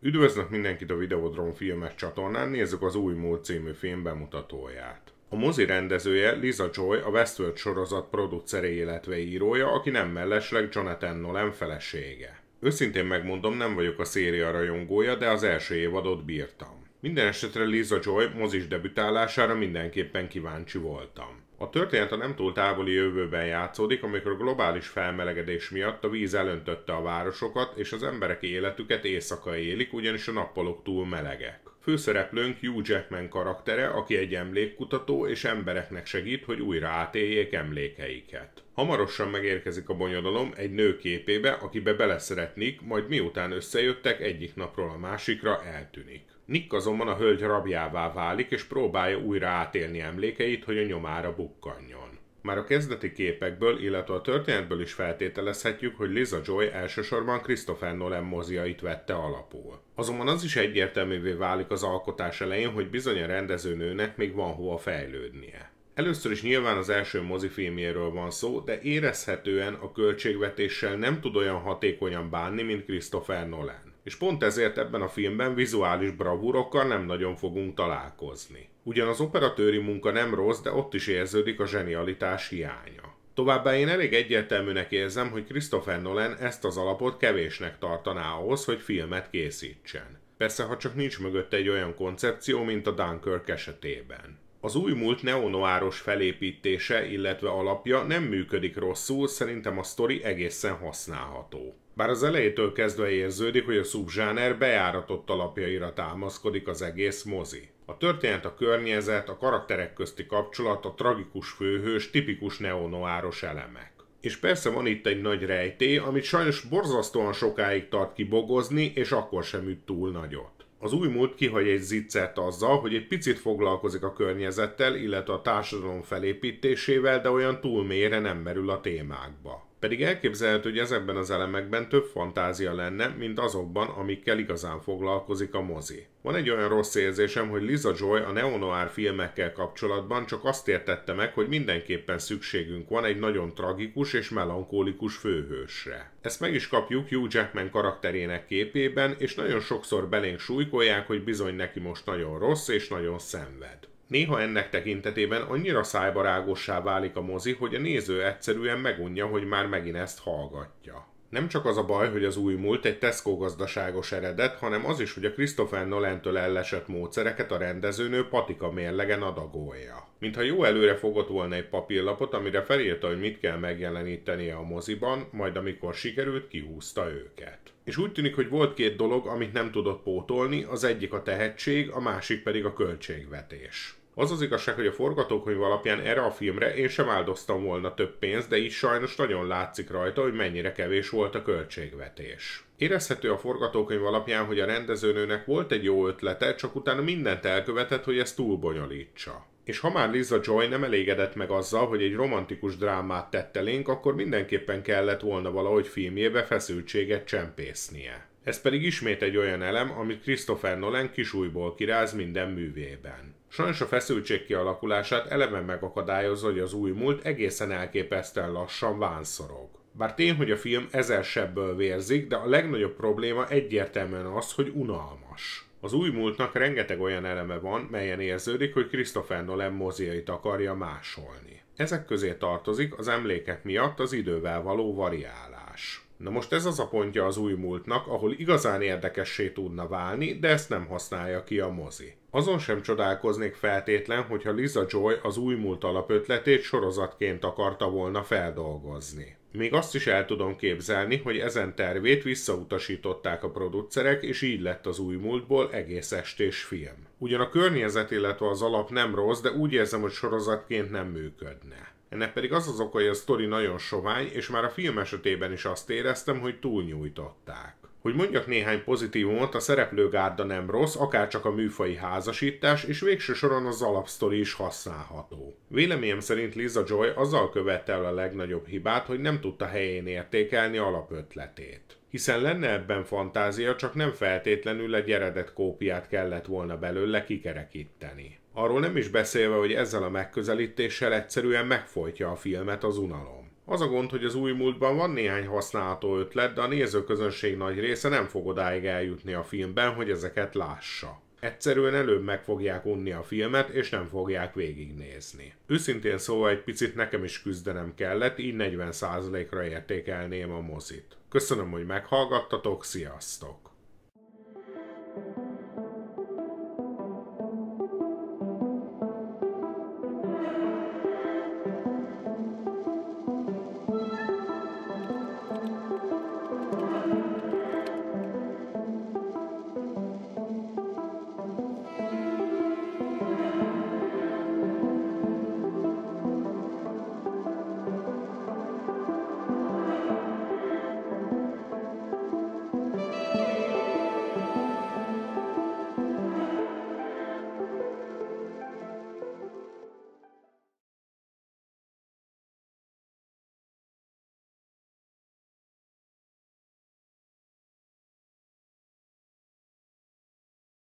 Üdvözlök mindenkit a Videodrom filmes csatornán, nézzük az új mód című film bemutatóját. A mozi rendezője Liza Joy, a Westworld sorozat producere, illetve írója, aki nem mellesleg Jonathan Nolan felesége. Őszintén megmondom, nem vagyok a széria rajongója, de az első évadot bírtam. Minden esetre Liza Joy mozis debütálására mindenképpen kíváncsi voltam. A történet a nem túl távoli jövőben játszódik, amikor a globális felmelegedés miatt a víz elöntötte a városokat, és az emberek életüket éjszaka élik, ugyanis a nappalok túl melegek. Főszereplőnk Hugh Jackman karaktere, aki egy emlékkutató és embereknek segít, hogy újra átéljék emlékeiket. Hamarosan megérkezik a bonyodalom egy nő képébe, akibe beleszeretnék, majd miután összejöttek egyik napról a másikra eltűnik. Nick azonban a hölgy rabjává válik és próbálja újra átélni emlékeit, hogy a nyomára bukkanjon. Már a kezdeti képekből, illetve a történetből is feltételezhetjük, hogy Liza Joy elsősorban Christopher Nolan moziait vette alapul. Azonban az is egyértelművé válik az alkotás elején, hogy bizony a rendezőnőnek még van hova fejlődnie. Először is nyilván az első mozifilmjéről van szó, de érezhetően a költségvetéssel nem tud olyan hatékonyan bánni, mint Christopher Nolan. És pont ezért ebben a filmben vizuális bravúrokkal nem nagyon fogunk találkozni. Ugyan az operatőri munka nem rossz, de ott is érződik a zsenialitás hiánya. Továbbá én elég egyértelműnek érzem, hogy Christopher Nolan ezt az alapot kevésnek tartaná ahhoz, hogy filmet készítsen. Persze, ha csak nincs mögötte egy olyan koncepció, mint a Dunkirk esetében. Az új múlt neonoáros felépítése, illetve alapja nem működik rosszul, szerintem a sztori egészen használható. Bár az elejétől kezdve érződik, hogy a szubzsáner bejáratott alapjaira támaszkodik az egész mozi. A történet, a környezet, a karakterek közti kapcsolat, a tragikus főhős tipikus neonoáros elemek. És persze van itt egy nagy rejtély, amit sajnos borzasztóan sokáig tart kibogozni, és akkor sem üt túl nagyot. Az új múlt kihagy egy ziccert azzal, hogy egy picit foglalkozik a környezettel, illetve a társadalom felépítésével, de olyan túl mélyre nem merül a témákba. Pedig elképzelhető, hogy ezekben az elemekben több fantázia lenne, mint azokban, amikkel igazán foglalkozik a mozi. Van egy olyan rossz érzésem, hogy Liza Joy a neonoár filmekkel kapcsolatban csak azt értette meg, hogy mindenképpen szükségünk van egy nagyon tragikus és melankólikus főhősre. Ezt meg is kapjuk Hugh Jackman karakterének képében, és nagyon sokszor belénk súlykolják, hogy bizony neki most nagyon rossz és nagyon szenved. Néha ennek tekintetében annyira szájbarágossá válik a mozi, hogy a néző egyszerűen megunja, hogy már megint ezt hallgatja. Nem csak az a baj, hogy az új múlt egy Tesco gazdaságos eredet, hanem az is, hogy a Christopher Nolentől ellesett módszereket a rendezőnő patika mérlegen adagolja. Mintha jó előre fogott volna egy papírlapot, amire felírta, hogy mit kell megjelenítenie a moziban, majd amikor sikerült, kihúzta őket. És úgy tűnik, hogy volt két dolog, amit nem tudott pótolni, az egyik a tehetség, a másik pedig a költségvetés. Az az igazság, hogy a forgatókönyv alapján erre a filmre én sem áldoztam volna több pénzt, de így sajnos nagyon látszik rajta, hogy mennyire kevés volt a költségvetés. Érezhető a forgatókönyv alapján, hogy a rendezőnőnek volt egy jó ötlete, csak utána mindent elkövetett, hogy ezt bonyolítsa. És ha már Liza Joy nem elégedett meg azzal, hogy egy romantikus drámát tette lénk, akkor mindenképpen kellett volna valahogy filmjébe feszültséget csempésznie. Ez pedig ismét egy olyan elem, amit Christopher Nolan kisújból kiráz minden művében. Sajnos a feszültség kialakulását eleven megakadályozza, hogy az új múlt egészen elképesztően lassan vánszorog. Bár tény, hogy a film ezer sebből vérzik, de a legnagyobb probléma egyértelműen az, hogy unalmas. Az új múltnak rengeteg olyan eleme van, melyen érződik, hogy Christopher Nolan moziait akarja másolni. Ezek közé tartozik az emlékek miatt az idővel való variálás. Na most ez az a pontja az új múltnak, ahol igazán érdekessé tudna válni, de ezt nem használja ki a mozi. Azon sem csodálkoznék feltétlen, hogyha Liza Joy az új múlt alapötletét sorozatként akarta volna feldolgozni. Még azt is el tudom képzelni, hogy ezen tervét visszautasították a producerek, és így lett az új múltból egész estés film. Ugyan a környezet, illetve az alap nem rossz, de úgy érzem, hogy sorozatként nem működne. Ennek pedig az az oka, hogy a sztori nagyon sovány, és már a film esetében is azt éreztem, hogy túlnyújtották. Hogy mondjak néhány pozitívumot, a szereplőgárda nem rossz, akár csak a műfai házasítás, és végső soron az alapsztori is használható. Véleményem szerint Liza Joy azzal követte el a legnagyobb hibát, hogy nem tudta helyén értékelni alapötletét. Hiszen lenne ebben fantázia, csak nem feltétlenül egy eredet kópiát kellett volna belőle kikerekíteni. Arról nem is beszélve, hogy ezzel a megközelítéssel egyszerűen megfojtja a filmet az unalom. Az a gond, hogy az új múltban van néhány használható ötlet, de a nézőközönség nagy része nem fog odáig eljutni a filmben, hogy ezeket lássa. Egyszerűen előbb meg fogják unni a filmet, és nem fogják végignézni. Őszintén szóval egy picit nekem is küzdenem kellett, így 40%-ra értékelném a mozit. Köszönöm, hogy meghallgattatok, sziasztok!